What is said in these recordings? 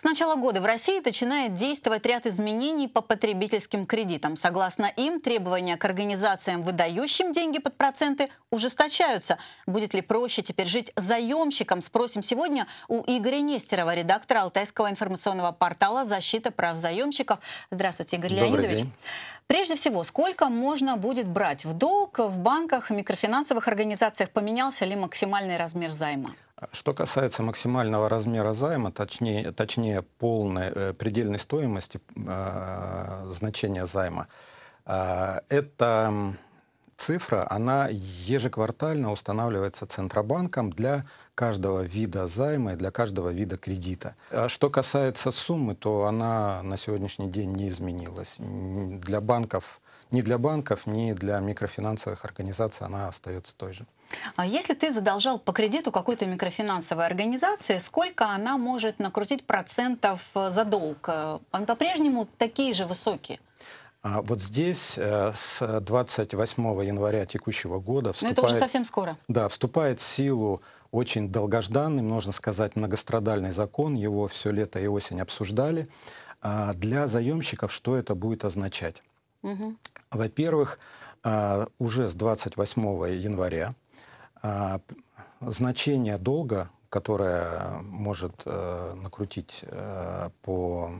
С начала года в России начинает действовать ряд изменений по потребительским кредитам. Согласно им, требования к организациям, выдающим деньги под проценты, ужесточаются. Будет ли проще теперь жить заемщиком, спросим сегодня у Игоря Нестерова, редактора Алтайского информационного портала «Защита прав заемщиков». Здравствуйте, Игорь Добрый Леонидович. День. Прежде всего, сколько можно будет брать в долг в банках, микрофинансовых организациях? Поменялся ли максимальный размер займа? Что касается максимального размера займа, точнее, точнее полной э, предельной стоимости э, значения займа, э, эта цифра, она ежеквартально устанавливается Центробанком для каждого вида займа и для каждого вида кредита. А что касается суммы, то она на сегодняшний день не изменилась. Для банков ни для банков, ни для микрофинансовых организаций она остается той же. А если ты задолжал по кредиту какой-то микрофинансовой организации, сколько она может накрутить процентов э, за долг? Э, Они по-прежнему такие же высокие? А вот здесь э, с 28 января текущего года вступает, Но это уже совсем скоро. Да, вступает в силу очень долгожданный, можно сказать, многострадальный закон. Его все лето и осень обсуждали. А для заемщиков что это будет означать? Угу. Во-первых, а, уже с 28 января а, значение долга, которое может э, накрутить э, по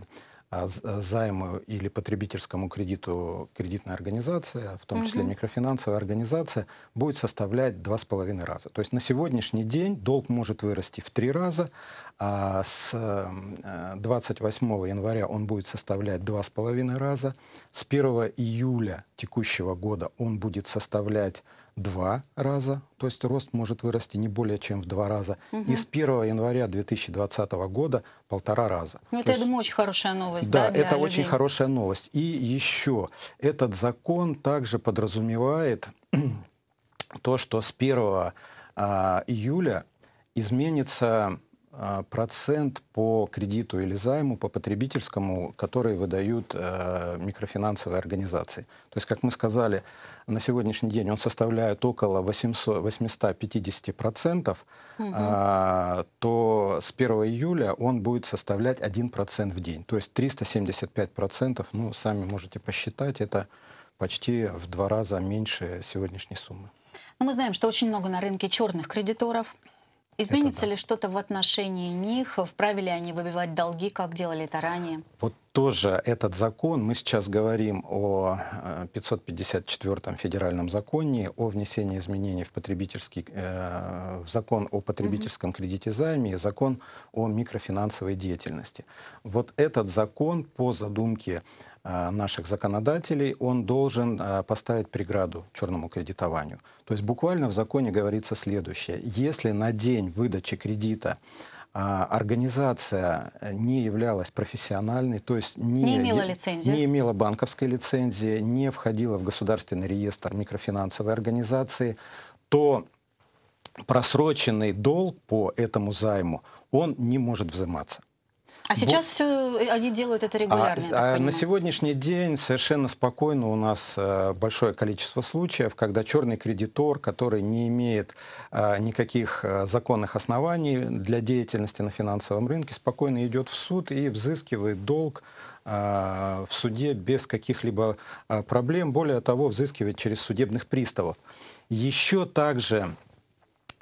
а, а, займу или потребительскому кредиту кредитная организация, в том числе угу. микрофинансовая организация, будет составлять 2,5 раза. То есть на сегодняшний день долг может вырасти в 3 раза, а с 28 эм, января он будет составлять 2,5 раза, с 1 июля текущего года он будет составлять два раза, то есть рост может вырасти не более чем в два раза, угу. и с 1 января 2020 года полтора раза. Ну, это, то я думаю, очень хорошая новость. Да, да это людей. очень хорошая новость. И еще этот закон также подразумевает то, что с 1 а, июля изменится а, процент по кредиту или займу, по потребительскому, который выдают э, микрофинансовые организации. То есть, как мы сказали, на сегодняшний день он составляет около 800, 850 процентов, угу. то с 1 июля он будет составлять 1 процент в день. То есть 375 процентов, ну, сами можете посчитать, это почти в два раза меньше сегодняшней суммы. Ну, мы знаем, что очень много на рынке черных кредиторов – Изменится это, да. ли что-то в отношении них? Вправе ли они выбивать долги, как делали это ранее? Вот тоже этот закон, мы сейчас говорим о 554-м э, федеральном законе, о внесении изменений в, потребительский, э, в закон о потребительском кредитизайме и закон о микрофинансовой деятельности. Вот этот закон по задумке Э, наших законодателей, он должен э, поставить преграду черному кредитованию. То есть буквально в законе говорится следующее. Если на день выдачи кредита э, организация не являлась профессиональной, то есть не, не, имела лицензии. не имела банковской лицензии, не входила в государственный реестр микрофинансовой организации, то просроченный долг по этому займу, он не может взиматься. А сейчас вот. все э, они делают это а, регулярно. А, а на сегодняшний день совершенно спокойно у нас э, большое количество случаев, когда черный кредитор, который не имеет э, никаких законных оснований для деятельности на финансовом рынке, спокойно идет в суд и взыскивает долг в суде без каких-либо проблем. Более того, взыскивает через судебных приставов. Еще также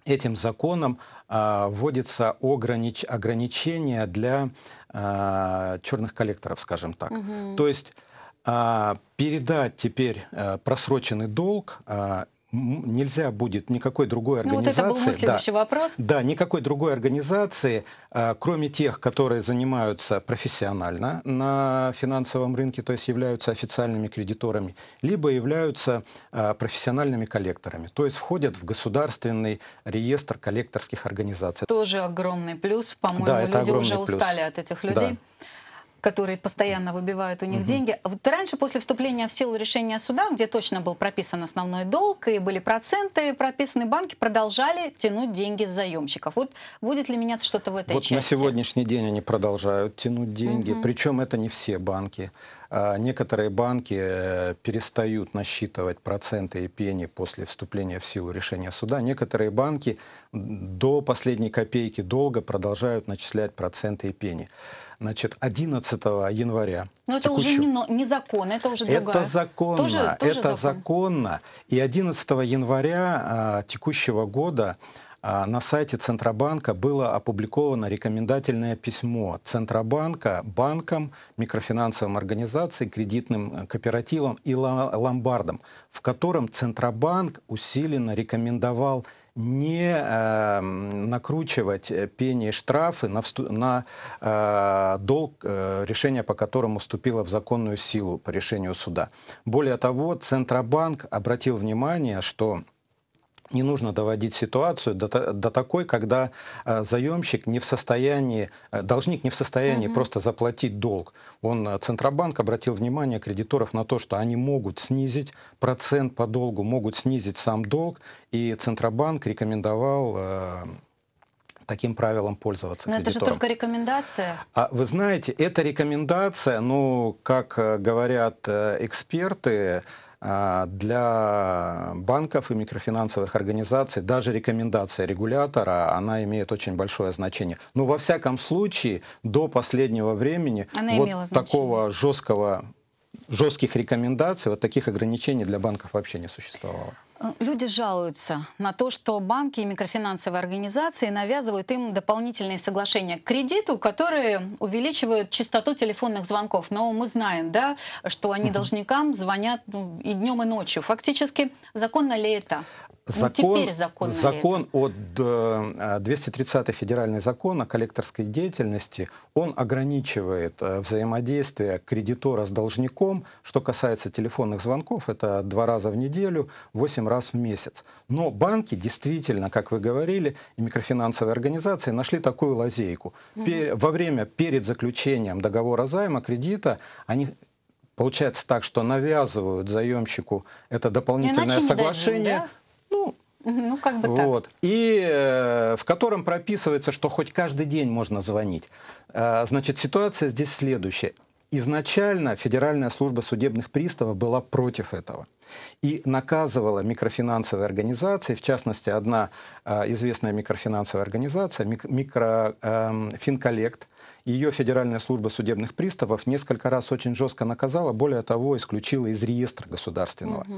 этим законом вводится огранич... ограничение для а, черных коллекторов, скажем так. Угу. То есть а, передать теперь э, просроченный долг а, нельзя будет никакой другой организации. Ну, вот это был следующий да, вопрос. Да, никакой другой организации, а, кроме тех, которые занимаются профессионально на финансовом рынке, то есть являются официальными кредиторами, либо являются а, профессиональными коллекторами, то есть входят в государственный реестр коллекторских организаций. Тоже огромный плюс, по-моему, да, люди уже плюс. устали от этих людей. Да которые постоянно выбивают у них угу. деньги. А вот раньше, после вступления в силу решения суда, где точно был прописан основной долг и были проценты прописаны, банки продолжали тянуть деньги с заемщиков. Вот будет ли меняться что-то в этой вот части? Вот на сегодняшний день они продолжают тянуть деньги, угу. причем это не все банки. А, некоторые банки э, перестают насчитывать проценты и пени после вступления в силу решения суда. Некоторые банки до последней копейки долга продолжают начислять проценты и пени значит, 11 января. Но это текущего. уже не, не закон, это уже другая. Это законно, тоже, тоже это закон. законно. И 11 января а, текущего года а на сайте Центробанка было опубликовано рекомендательное письмо Центробанка банкам, микрофинансовым организациям, кредитным э, кооперативам и ломбардам, в котором Центробанк усиленно рекомендовал не эм, э, накручивать и штрафы на, на э, долг, э, решение по которому вступило в законную силу по решению суда. Более того, Центробанк обратил внимание, что не нужно доводить ситуацию до, до такой, когда э, заемщик не в состоянии, э, должник не в состоянии Mm -hmm. просто заплатить долг. Он, э, Центробанк обратил внимание кредиторов на то, что они могут снизить процент по долгу, могут снизить сам долг, и Центробанк рекомендовал... таким правилам пользоваться. Но кредитором. это же только рекомендация. А вы знаете, это рекомендация, но, как говорят эксперты, а, для банков и микрофинансовых организаций даже рекомендация регулятора, она имеет очень большое значение. Но ну, во всяком случае, до последнего времени она вот такого жесткого жестких рекомендаций, вот таких ограничений для банков вообще не существовало. Люди жалуются на то, что банки и микрофинансовые организации навязывают им дополнительные соглашения к кредиту, которые увеличивают частоту телефонных звонков. Но мы знаем, да, что они должникам звонят ну, и днем, и ночью. Фактически, законно ли это? Закон, ну, закон, закон от 230 э, э, федеральный закон о коллекторской деятельности, он ограничивает э, взаимодействие кредитора с должником. Что касается телефонных звонков, это два раза в неделю, 8 раз в месяц. Но банки действительно, как вы говорили, и микрофинансовые организации нашли такую лазейку. Пер, во время, перед заключением договора займа, кредита, они Получается так, что навязывают заемщику это дополнительное соглашение. Дадим, да? Ну, ну, как бы вот. так. И э, в котором прописывается, что хоть каждый день можно звонить. Э, значит, ситуация здесь следующая. Изначально Федеральная служба судебных приставов была против этого и наказывала микрофинансовые организации, в частности, одна э, известная микрофинансовая организация, мик, микрофинколлект, эм, э, ее Федеральная служба судебных приставов несколько раз очень жестко наказала, более того, исключила из реестра государственного. Угу.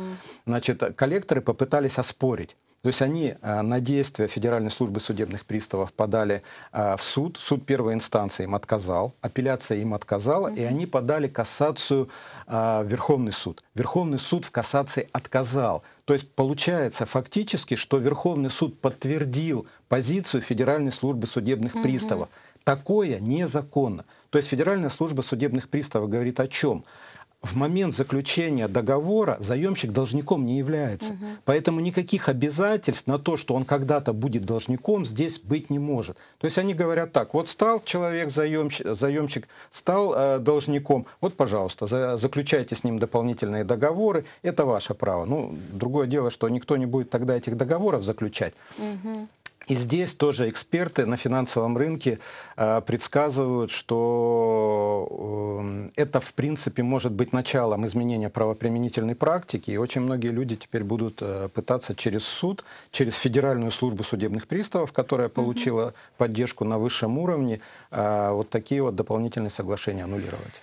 Значит, коллекторы попытались оспорить то есть они э, на действия Федеральной службы судебных приставов подали э, в суд, суд первой инстанции им отказал, апелляция им отказала, угу. и они подали кассацию э, в Верховный суд. Верховный суд в кассации отказал. То есть получается фактически, что Верховный суд подтвердил позицию Федеральной службы судебных угу. приставов. Такое незаконно. То есть Федеральная служба судебных приставов говорит о чем? в момент заключения договора заемщик должником не является. Угу. Поэтому никаких обязательств на то, что он когда-то будет должником, здесь быть не может. То есть они говорят так, вот стал человек заемщик, заемщик стал э, должником, вот, пожалуйста, за, заключайте с ним дополнительные договоры, это ваше право. Ну, другое дело, что никто не будет тогда этих договоров заключать. Угу. И здесь тоже эксперты на финансовом рынке э, предсказывают, что э, это, в принципе, может быть началом изменения правоприменительной практики. И очень многие люди теперь будут э, пытаться через суд, через Федеральную службу судебных приставов, которая получила поддержку на высшем уровне, вот такие вот дополнительные соглашения аннулировать.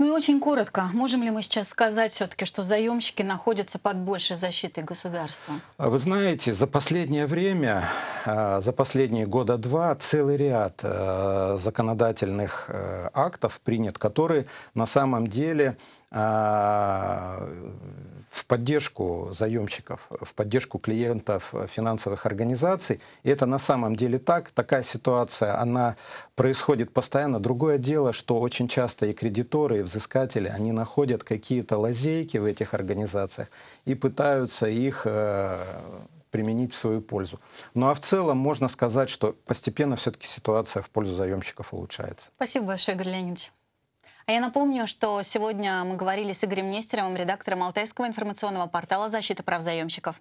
Ну и очень коротко, можем ли мы сейчас сказать все-таки, что заемщики находятся под большей защитой государства? А вы знаете, за последнее время, а, за последние года два, целый ряд э, законодательных э, актов принят, которые на самом деле а, в поддержку заемщиков, в поддержку клиентов э, финансовых организаций. И это на самом деле так. Такая ситуация, она происходит постоянно. Другое дело, что очень часто и кредиторы, и взыскатели, они находят какие-то лазейки в этих организациях и пытаются их э, применить в свою пользу. Ну а в целом можно сказать, что постепенно все-таки ситуация в пользу заемщиков улучшается. Спасибо большое, Игорь Леонидович. А я напомню, что сегодня мы говорили с Игорем Нестеровым, редактором Алтайского информационного портала «Защита прав заемщиков».